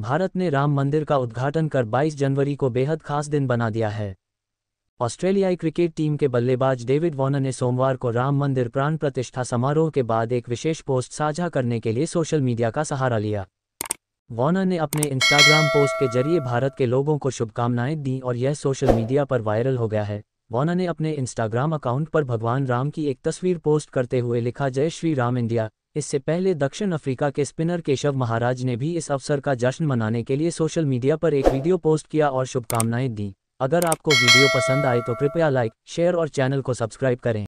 भारत ने राम मंदिर का उद्घाटन कर 22 जनवरी को बेहद खास दिन बना दिया है ऑस्ट्रेलियाई क्रिकेट टीम के बल्लेबाज डेविड वॉर्नर ने सोमवार को राम मंदिर प्राण प्रतिष्ठा समारोह के बाद एक विशेष पोस्ट साझा करने के लिए सोशल मीडिया का सहारा लिया वॉर्नर ने अपने इंस्टाग्राम पोस्ट के जरिए भारत के लोगों को शुभकामनाएं दी और यह सोशल मीडिया पर वायरल हो गया है वॉर्नर ने अपने इंस्टाग्राम अकाउंट पर भगवान राम की एक तस्वीर पोस्ट करते हुए लिखा जय श्री राम इंडिया इससे पहले दक्षिण अफ्रीका के स्पिनर केशव महाराज ने भी इस अवसर का जश्न मनाने के लिए सोशल मीडिया पर एक वीडियो पोस्ट किया और शुभकामनाएं दी अगर आपको वीडियो पसंद आए तो कृपया लाइक शेयर और चैनल को सब्सक्राइब करें